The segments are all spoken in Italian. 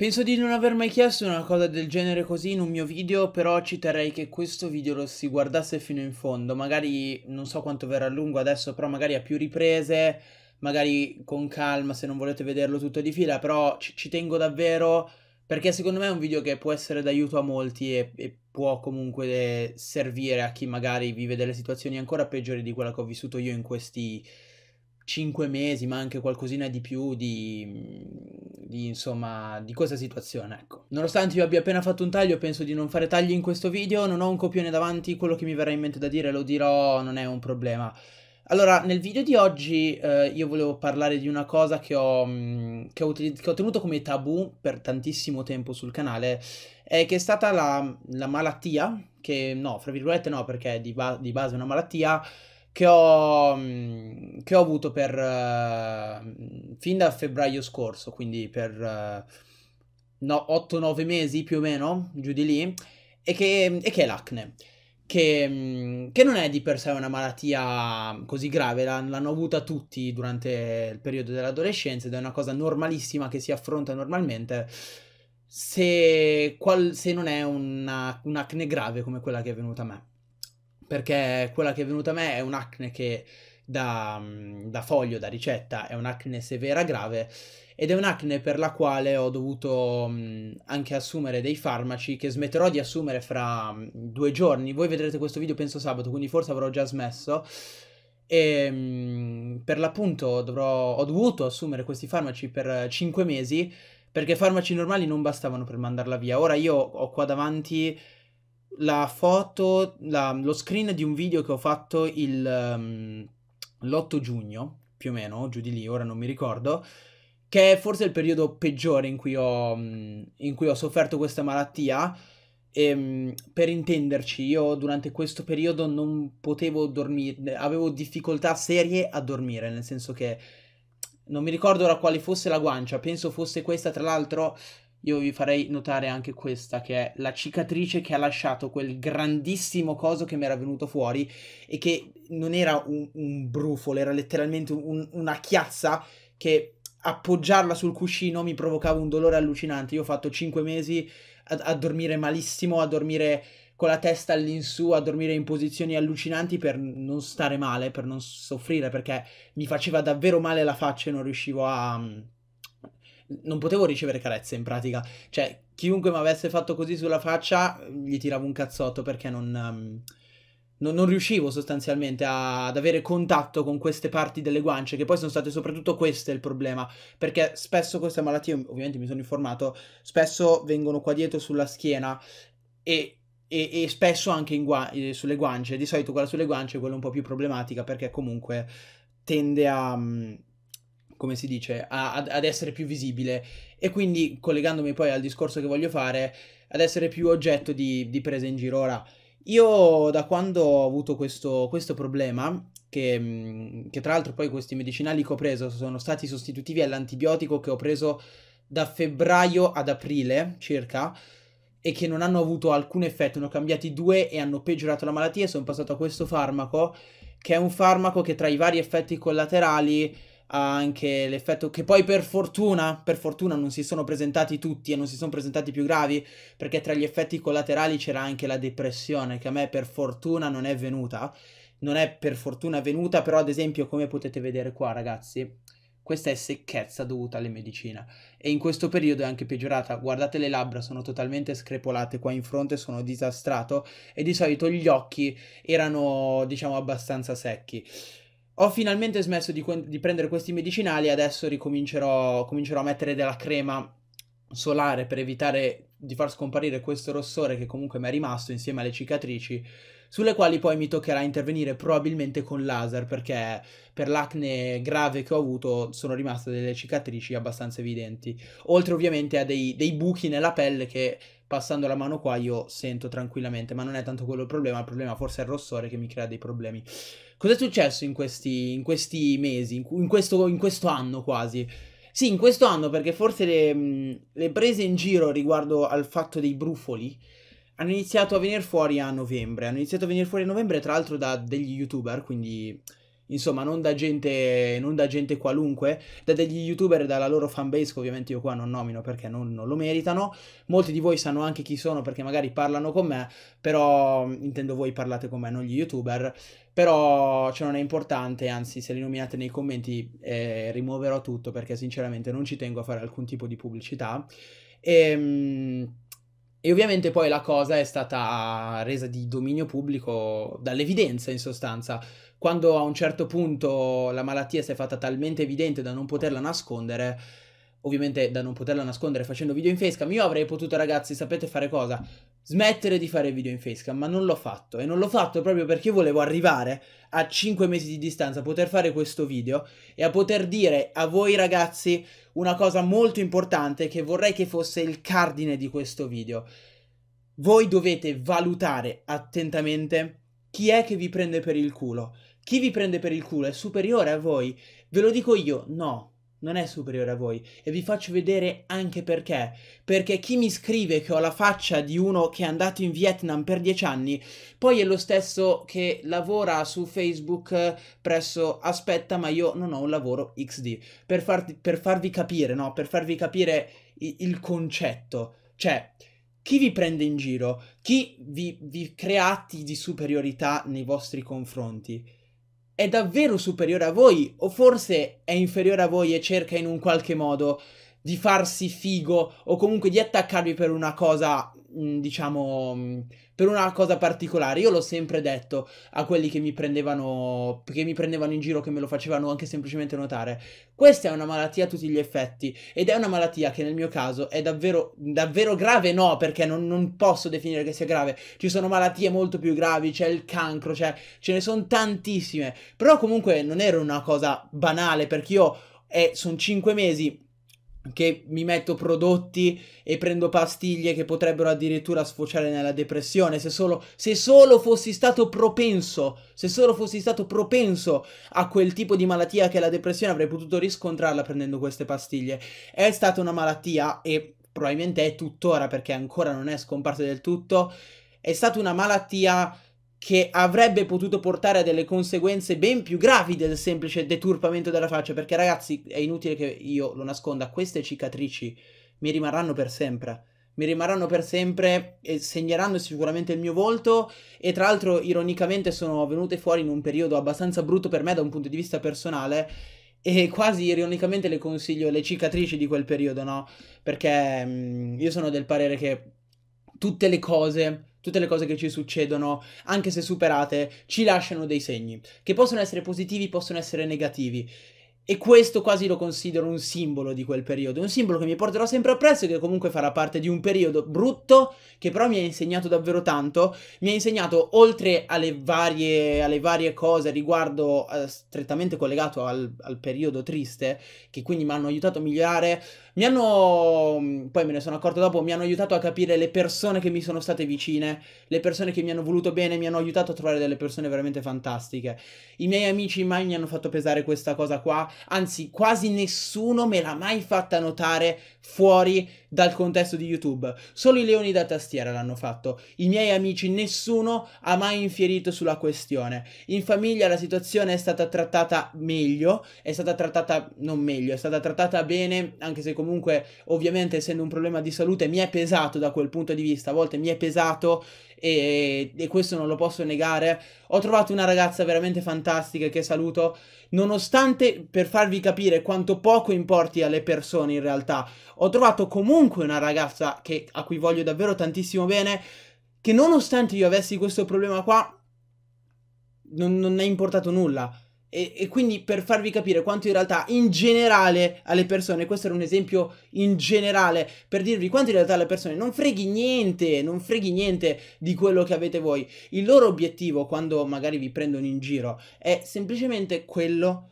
Penso di non aver mai chiesto una cosa del genere così in un mio video, però ci terrei che questo video lo si guardasse fino in fondo, magari non so quanto verrà a lungo adesso, però magari a più riprese, magari con calma se non volete vederlo tutto di fila, però ci, ci tengo davvero perché secondo me è un video che può essere d'aiuto a molti e, e può comunque eh, servire a chi magari vive delle situazioni ancora peggiori di quella che ho vissuto io in questi 5 mesi, ma anche qualcosina di più di, mm, di, insomma, di questa situazione, ecco. Nonostante io abbia appena fatto un taglio, penso di non fare tagli in questo video, non ho un copione davanti, quello che mi verrà in mente da dire lo dirò, non è un problema. Allora, nel video di oggi eh, io volevo parlare di una cosa che ho, mm, che, ho che ho, tenuto come tabù per tantissimo tempo sul canale, eh, che è stata la, la malattia, che no, fra virgolette no, perché di, ba di base è una malattia, che ho, che ho avuto per, uh, fin da febbraio scorso, quindi per uh, no, 8-9 mesi più o meno, giù di lì, e che, e che è l'acne. Che, che, non è di per sé una malattia così grave, l'hanno avuta tutti durante il periodo dell'adolescenza ed è una cosa normalissima che si affronta normalmente se, qual, se non è una, un'acne grave come quella che è venuta a me perché quella che è venuta a me è un'acne che da, mm, da, foglio, da ricetta, è un'acne severa grave ed è un'acne per la quale ho dovuto mm, anche assumere dei farmaci che smetterò di assumere fra mm, due giorni. Voi vedrete questo video penso sabato, quindi forse avrò già smesso. E per l'appunto dovrò, ho dovuto assumere questi farmaci per eh, cinque mesi perché farmaci normali non bastavano per mandarla via. Ora io ho qua davanti la foto, la, lo screen di un video che ho fatto il, um, ehm, l'8 giugno, più o meno, giù di lì, ora non mi ricordo, che è forse il periodo peggiore in cui ho, mm, in cui ho sofferto questa malattia. E, ehm, per intenderci, io durante questo periodo non potevo dormire, avevo difficoltà serie a dormire, nel senso che non mi ricordo ora quale fosse la guancia, penso fosse questa, tra l'altro io vi farei notare anche questa, che è la cicatrice che ha lasciato quel grandissimo coso che mi era venuto fuori e che non era un, un brufolo, era letteralmente un, una chiazza che appoggiarla sul cuscino mi provocava un dolore allucinante. Io ho fatto 5 mesi a, a dormire malissimo, a dormire con la testa all'insù, a dormire in posizioni allucinanti per non stare male, per non soffrire, perché mi faceva davvero male la faccia e non riuscivo a non potevo ricevere carezze in pratica. Cioè, chiunque mi avesse fatto così sulla faccia, gli tiravo un cazzotto perché non, um, non, non riuscivo sostanzialmente a, ad avere contatto con queste parti delle guance, che poi sono state soprattutto queste il problema. Perché spesso queste malattie, ovviamente mi sono informato, spesso vengono qua dietro sulla schiena e e, e, spesso anche gua eh, sulle guance. Di solito quella sulle guance è quella un po' più problematica perché comunque tende a, mm, come si dice, a, ad essere più visibile e quindi collegandomi poi al discorso che voglio fare, ad essere più oggetto di, di presa in giro. Ora, io da quando ho avuto questo, questo problema, che, mm, che, tra l'altro poi questi medicinali che ho preso sono stati sostitutivi all'antibiotico che ho preso da febbraio ad aprile circa, e che non hanno avuto alcun effetto, ne ho cambiati due e hanno peggiorato la malattia, e sono passato a questo farmaco, che è un farmaco che tra i vari effetti collaterali ha anche l'effetto che poi per fortuna, per fortuna non si sono presentati tutti e non si sono presentati più gravi, perché tra gli effetti collaterali c'era anche la depressione, che a me per fortuna non è venuta, non è per fortuna venuta, però ad esempio come potete vedere qua ragazzi, questa è secchezza dovuta alle medicine e in questo periodo è anche peggiorata. Guardate le labbra, sono totalmente screpolate qua in fronte, sono disastrato e di solito gli occhi erano diciamo abbastanza secchi. Ho finalmente smesso di, di prendere questi medicinali e adesso ricomincerò comincerò a mettere della crema solare per evitare di far scomparire questo rossore che comunque mi è rimasto insieme alle cicatrici, sulle quali poi mi toccherà intervenire probabilmente con laser perché per l'acne grave che ho avuto sono rimaste delle cicatrici abbastanza evidenti, oltre ovviamente a dei, dei buchi nella pelle che passando la mano qua io sento tranquillamente, ma non è tanto quello il problema, il problema forse è il rossore che mi crea dei problemi. Cos'è successo in questi, in questi mesi, in, questo, in questo anno quasi? Sì, in questo anno, perché forse le, le, prese in giro riguardo al fatto dei brufoli hanno iniziato a venire fuori a novembre. Hanno iniziato a venire fuori a novembre, tra l'altro, da degli youtuber, quindi insomma, non da gente, non da gente qualunque, da degli youtuber e dalla loro fanbase, che ovviamente io qua non nomino perché non, non, lo meritano. Molti di voi sanno anche chi sono perché magari parlano con me, però intendo voi parlate con me, non gli youtuber. Però cioè, non è importante, anzi se li nominate nei commenti eh, rimuoverò tutto perché sinceramente non ci tengo a fare alcun tipo di pubblicità. E... Ehm, e ovviamente poi la cosa è stata resa di dominio pubblico dall'evidenza in sostanza. Quando a un certo punto la malattia si è fatta talmente evidente da non poterla nascondere, ovviamente da non poterla nascondere facendo video in facecam, io avrei potuto ragazzi, sapete fare cosa? Smettere di fare video in facecam, ma non l'ho fatto e non l'ho fatto proprio perché volevo arrivare a 5 mesi di distanza a poter fare questo video e a poter dire a voi ragazzi una cosa molto importante che vorrei che fosse il cardine di questo video. Voi dovete valutare attentamente chi è che vi prende per il culo. Chi vi prende per il culo è superiore a voi? Ve lo dico io, no, non è superiore a voi e vi faccio vedere anche perché. Perché chi mi scrive che ho la faccia di uno che è andato in Vietnam per dieci anni, poi è lo stesso che lavora su Facebook presso Aspetta ma io non ho un lavoro XD. Per, far, per farvi capire, no? Per farvi capire il, il concetto. Cioè, chi vi prende in giro? Chi vi, vi crea atti di superiorità nei vostri confronti? è davvero superiore a voi o forse è inferiore a voi e cerca in un qualche modo di farsi figo o comunque di attaccarvi per una cosa diciamo, mm, per una cosa particolare. Io l'ho sempre detto a quelli che mi prendevano, che mi prendevano in giro, che me lo facevano anche semplicemente notare. Questa è una malattia a tutti gli effetti ed è una malattia che nel mio caso è davvero, davvero grave, no, perché non, non posso definire che sia grave. Ci sono malattie molto più gravi, c'è il cancro, c'è, ce ne sono tantissime. Però comunque non era una cosa banale perché io eh, sono 5 mesi che mi metto prodotti e prendo pastiglie che potrebbero addirittura sfociare nella depressione, se solo, se solo fossi stato propenso, se solo fossi stato propenso a quel tipo di malattia che è la depressione avrei potuto riscontrarla prendendo queste pastiglie. È stata una malattia e probabilmente è tuttora perché ancora non è scomparsa del tutto, è stata una malattia che avrebbe potuto portare a delle conseguenze ben più gravi del semplice deturpamento della faccia, perché ragazzi è inutile che io lo nasconda, queste cicatrici mi rimarranno per sempre, mi rimarranno per sempre e segneranno sicuramente il mio volto e tra l'altro ironicamente sono venute fuori in un periodo abbastanza brutto per me da un punto di vista personale e quasi ironicamente le consiglio le cicatrici di quel periodo, no? Perché mh, mm, io sono del parere che tutte le cose Tutte le cose che ci succedono, anche se superate, ci lasciano dei segni, che possono essere positivi, possono essere negativi. E questo quasi lo considero un simbolo di quel periodo, un simbolo che mi porterò sempre appresso e che comunque farà parte di un periodo brutto che però mi ha insegnato davvero tanto, mi ha insegnato oltre alle varie, alle varie cose riguardo eh, strettamente collegato al, al periodo triste, che quindi mi hanno aiutato a migliorare, mi hanno, mm, poi me ne sono accorto dopo, mi hanno aiutato a capire le persone che mi sono state vicine, le persone che mi hanno voluto bene, mi hanno aiutato a trovare delle persone veramente fantastiche. I miei amici mai mi hanno fatto pesare questa cosa qua, anzi quasi nessuno me l'ha mai fatta notare fuori dal contesto di YouTube. Solo i leoni da tastiera l'hanno fatto. I miei amici, nessuno ha mai infierito sulla questione. In famiglia la situazione è stata trattata meglio, è stata trattata non meglio, è stata trattata bene, anche se comunque ovviamente essendo un problema di salute mi è pesato da quel punto di vista, a volte mi è pesato e, e questo non lo posso negare. Ho trovato una ragazza veramente fantastica che saluto, nonostante per farvi capire quanto poco importi alle persone in realtà, ho trovato comunque comunque una ragazza che, a cui voglio davvero tantissimo bene, che nonostante io avessi questo problema qua, non, non è importato nulla. E, e, quindi per farvi capire quanto in realtà in generale alle persone, questo era un esempio in generale, per dirvi quanto in realtà alle persone non freghi niente, non freghi niente di quello che avete voi. Il loro obiettivo quando magari vi prendono in giro è semplicemente quello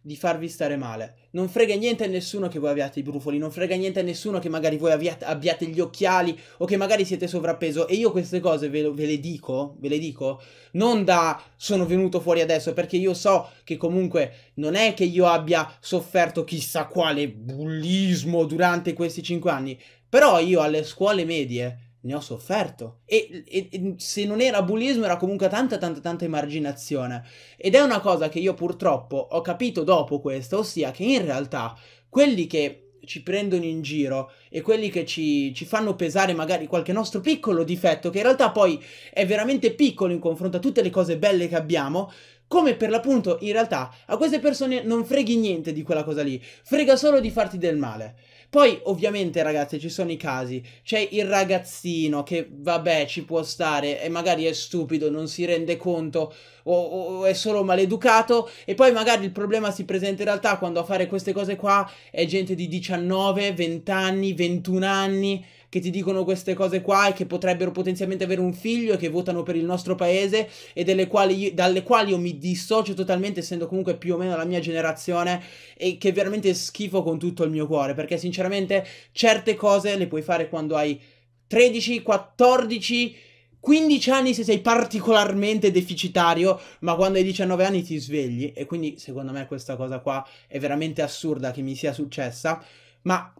di farvi stare male. Non frega niente a nessuno che voi abbiate i brufoli, non frega niente a nessuno che magari voi abbiate gli occhiali o che magari siete sovrappeso. E io queste cose ve, ve le dico, ve le dico, non da sono venuto fuori adesso, perché io so che comunque non è che io abbia sofferto chissà quale bullismo durante questi 5 anni. Però io alle scuole medie ne ho sofferto. E, e, e, se non era bullismo era comunque tanta, tanta, tanta emarginazione. Ed è una cosa che io purtroppo ho capito dopo questo, ossia che in realtà quelli che ci prendono in giro e quelli che ci, ci fanno pesare magari qualche nostro piccolo difetto, che in realtà poi è veramente piccolo in confronto a tutte le cose belle che abbiamo, come per l'appunto, in realtà, a queste persone non freghi niente di quella cosa lì, frega solo di farti del male. Poi, ovviamente, ragazzi, ci sono i casi. C'è il ragazzino che, vabbè, ci può stare e magari è stupido, non si rende conto o, o, è solo maleducato. E poi magari il problema si presenta in realtà quando a fare queste cose qua è gente di 19, 20 anni, 21 anni che ti dicono queste cose qua e che potrebbero potenzialmente avere un figlio e che votano per il nostro paese e quali io, dalle quali io mi dissocio totalmente, essendo comunque più o meno la mia generazione e che veramente schifo con tutto il mio cuore, perché sinceramente certe cose le puoi fare quando hai 13, 14, 15 anni se sei particolarmente deficitario, ma quando hai 19 anni ti svegli e quindi secondo me questa cosa qua è veramente assurda che mi sia successa. Ma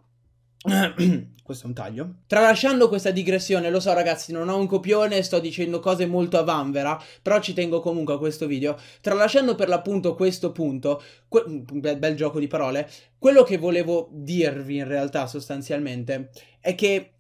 Questo è un taglio. Tralasciando questa digressione, lo so ragazzi, non ho un copione, sto dicendo cose molto a vanvera, però ci tengo comunque a questo video. Tralasciando per l'appunto questo punto, que bel, bel gioco di parole, quello che volevo dirvi in realtà sostanzialmente è che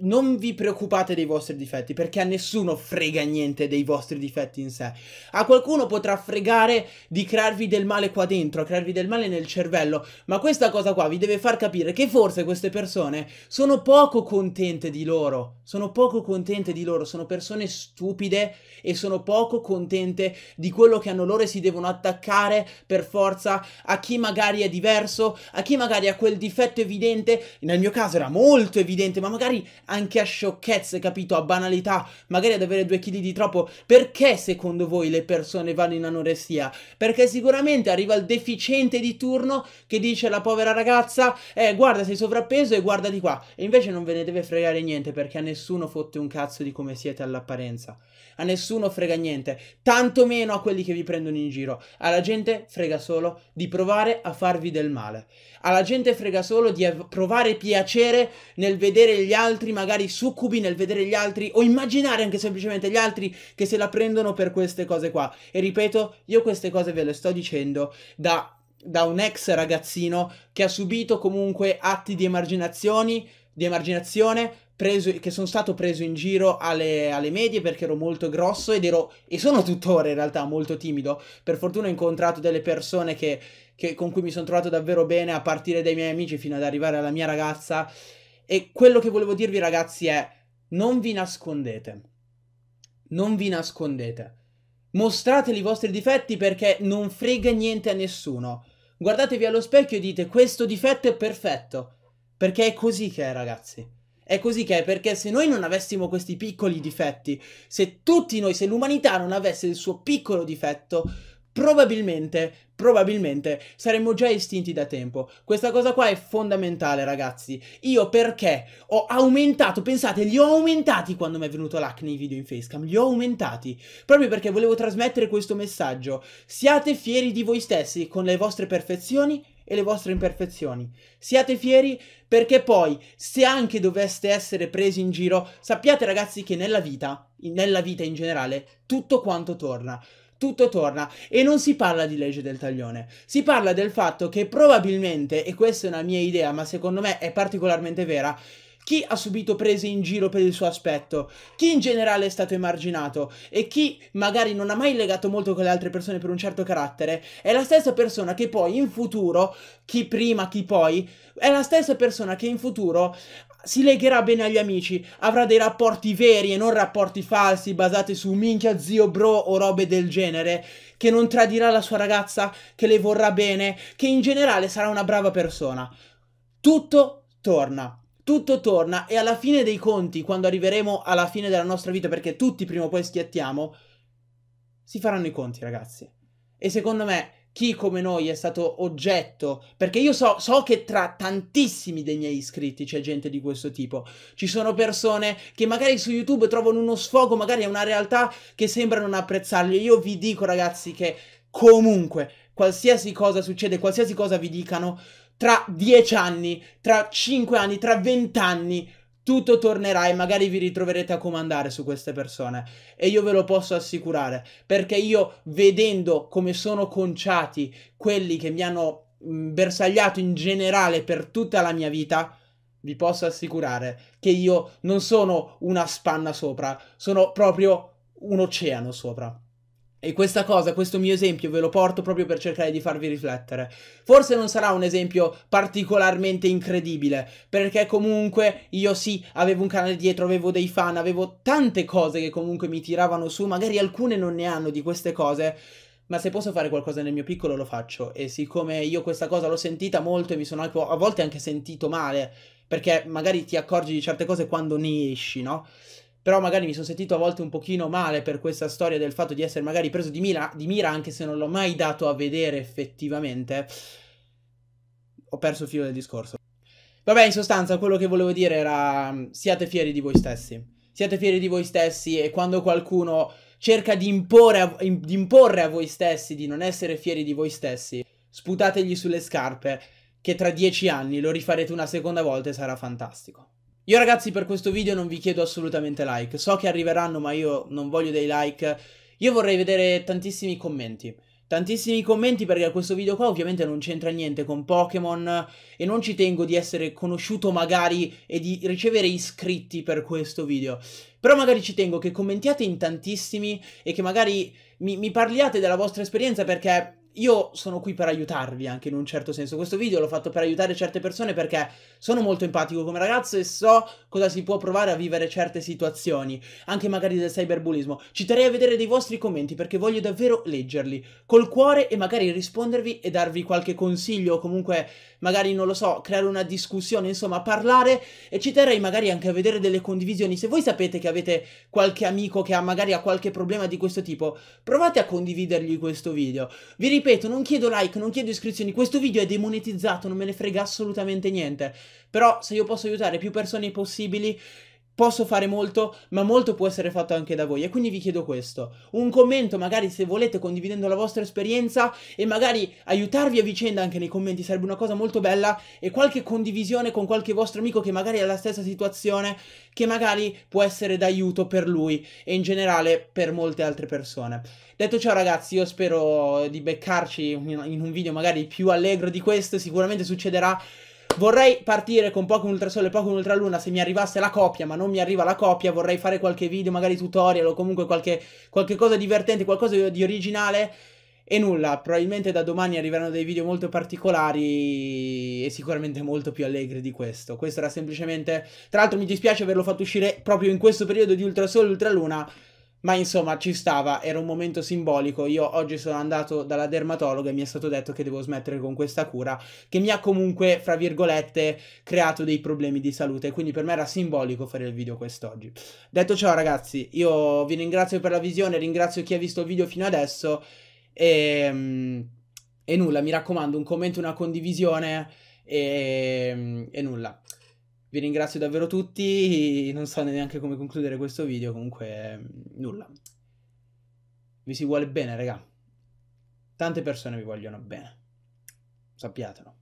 non vi preoccupate dei vostri difetti, perché a nessuno frega niente dei vostri difetti in sé. A qualcuno potrà fregare di crearvi del male qua dentro, a crearvi del male nel cervello, ma questa cosa qua vi deve far capire che forse queste persone sono poco contente di loro, sono poco contente di loro, sono persone stupide e sono poco contente di quello che hanno loro e si devono attaccare per forza a chi magari è diverso, a chi magari ha quel difetto evidente, nel mio caso era molto evidente, ma magari anche a sciocchezze, capito? A banalità, magari ad avere due chili di troppo. Perché secondo voi le persone vanno in anoressia? Perché sicuramente arriva il deficiente di turno che dice alla povera ragazza, eh guarda sei sovrappeso e guarda di qua. E invece non ve ne deve fregare niente perché a nessuno fotte un cazzo di come siete all'apparenza. A nessuno frega niente, tanto meno a quelli che vi prendono in giro. Alla gente frega solo di provare a farvi del male. Alla gente frega solo di provare piacere nel vedere gli altri, magari succubi nel vedere gli altri, o immaginare anche semplicemente gli altri che se la prendono per queste cose qua. E ripeto, io queste cose ve le sto dicendo da da un ex ragazzino che ha subito comunque atti di emarginazioni di emarginazione preso, che sono stato preso in giro alle, alle, medie perché ero molto grosso ed ero, e sono tuttora in realtà molto timido. Per fortuna ho incontrato delle persone che, che, con cui mi sono trovato davvero bene a partire dai miei amici fino ad arrivare alla mia ragazza. E quello che volevo dirvi ragazzi è non vi nascondete. Non vi nascondete. Mostratevi i vostri difetti perché non frega niente a nessuno. Guardatevi allo specchio e dite questo difetto è perfetto perché è così che è, ragazzi. È così che è, perché se noi non avessimo questi piccoli difetti, se tutti noi, se l'umanità non avesse il suo piccolo difetto, probabilmente, probabilmente saremmo già estinti da tempo. Questa cosa qua è fondamentale, ragazzi. Io perché ho aumentato, pensate, li ho aumentati quando mi è venuto l'acne i video in facecam, li ho aumentati, proprio perché volevo trasmettere questo messaggio. Siate fieri di voi stessi con le vostre perfezioni e le vostre imperfezioni. Siate fieri perché poi, se anche doveste essere presi in giro, sappiate ragazzi che nella vita, nella vita in generale, tutto quanto torna tutto torna e non si parla di legge del taglione, si parla del fatto che probabilmente, e questa è una mia idea ma secondo me è particolarmente vera, chi ha subito prese in giro per il suo aspetto, chi in generale è stato emarginato e chi magari non ha mai legato molto con le altre persone per un certo carattere, è la stessa persona che poi in futuro, chi prima, chi poi, è la stessa persona che in futuro si legherà bene agli amici, avrà dei rapporti veri e non rapporti falsi basati su minchia zio bro o robe del genere, che non tradirà la sua ragazza, che le vorrà bene, che in generale sarà una brava persona. Tutto torna tutto torna e alla fine dei conti, quando arriveremo alla fine della nostra vita, perché tutti prima o poi schiattiamo, si faranno i conti, ragazzi. E secondo me chi come noi è stato oggetto, perché io so, so, che tra tantissimi dei miei iscritti c'è gente di questo tipo, ci sono persone che magari su YouTube trovano uno sfogo, magari è una realtà che sembra non apprezzarli, io vi dico ragazzi che comunque qualsiasi cosa succede, qualsiasi cosa vi dicano, tra 10 anni, tra 5 anni, tra 20 anni tutto tornerà e magari vi ritroverete a comandare su queste persone. E io ve lo posso assicurare, perché io vedendo come sono conciati quelli che mi hanno mm, bersagliato in generale per tutta la mia vita, vi posso assicurare che io non sono una spanna sopra, sono proprio un oceano sopra. E questa cosa, questo mio esempio ve lo porto proprio per cercare di farvi riflettere. Forse non sarà un esempio particolarmente incredibile, perché comunque io sì, avevo un canale dietro, avevo dei fan, avevo tante cose che comunque mi tiravano su, magari alcune non ne hanno di queste cose, ma se posso fare qualcosa nel mio piccolo lo faccio. E siccome io questa cosa l'ho sentita molto e mi sono a volte anche sentito male, perché magari ti accorgi di certe cose quando ne esci, no? però magari mi sono sentito a volte un pochino male per questa storia del fatto di essere magari preso di mira, di mira anche se non l'ho mai dato a vedere effettivamente, ho perso il filo del discorso. Vabbè, in sostanza quello che volevo dire era mm, siate fieri di voi stessi. Siate fieri di voi stessi e quando qualcuno cerca di, imporre a, di imporre a voi stessi di non essere fieri di voi stessi, sputategli sulle scarpe che tra dieci anni lo rifarete una seconda volta e sarà fantastico. Io ragazzi per questo video non vi chiedo assolutamente like, so che arriveranno ma io non voglio dei like, io vorrei vedere tantissimi commenti. Tantissimi commenti perché questo video qua ovviamente non c'entra niente con Pokémon e non ci tengo di essere conosciuto magari e di ricevere iscritti per questo video. Però magari ci tengo che commentiate in tantissimi e che magari mi, mi parliate della vostra esperienza perché io sono qui per aiutarvi anche in un certo senso. Questo video l'ho fatto per aiutare certe persone perché sono molto empatico come ragazzo e so cosa si può provare a vivere certe situazioni, anche magari del cyberbullismo. Ci terrei a vedere dei vostri commenti perché voglio davvero leggerli col cuore e magari rispondervi e darvi qualche consiglio o comunque magari non lo so, creare una discussione, insomma, parlare e ci terrei magari anche a vedere delle condivisioni. Se voi sapete che avete qualche amico che ha magari ha qualche problema di questo tipo, provate a condividergli questo video. Vi ripeto ripeto, non chiedo like, non chiedo iscrizioni, questo video è demonetizzato, non me ne frega assolutamente niente. Però se io posso aiutare più persone possibili posso fare molto, ma molto può essere fatto anche da voi. E quindi vi chiedo questo: un commento, magari se volete, condividendo la vostra esperienza e magari aiutarvi a vicenda anche nei commenti, sarebbe una cosa molto bella. E qualche condivisione con qualche vostro amico che magari ha la stessa situazione, che magari può essere d'aiuto per lui e in generale per molte altre persone. Detto ciò, ragazzi, io spero di beccarci in un video magari più allegro di questo, sicuramente succederà Vorrei partire con Pokémon Ultrasole e Pokémon Ultraluna se mi arrivasse la copia, ma non mi arriva la copia. Vorrei fare qualche video, magari tutorial o comunque qualche, qualche cosa divertente, qualcosa di originale. E nulla, probabilmente da domani arriveranno dei video molto particolari e sicuramente molto più allegri di questo. Questo era semplicemente... Tra l'altro mi dispiace averlo fatto uscire proprio in questo periodo di Ultrasole e Ultraluna ma insomma ci stava, era un momento simbolico, io oggi sono andato dalla dermatologa e mi è stato detto che devo smettere con questa cura, che mi ha comunque, fra virgolette, creato dei problemi di salute, quindi per me era simbolico fare il video quest'oggi. Detto ciò ragazzi, io vi ringrazio per la visione, ringrazio chi ha visto il video fino adesso e, ehm, e nulla, mi raccomando un commento, una condivisione e, ehm, e nulla. Vi ringrazio davvero tutti, non so neanche come concludere questo video, comunque mm, nulla. Vi si vuole bene, raga. Tante persone vi vogliono bene. Sappiatelo.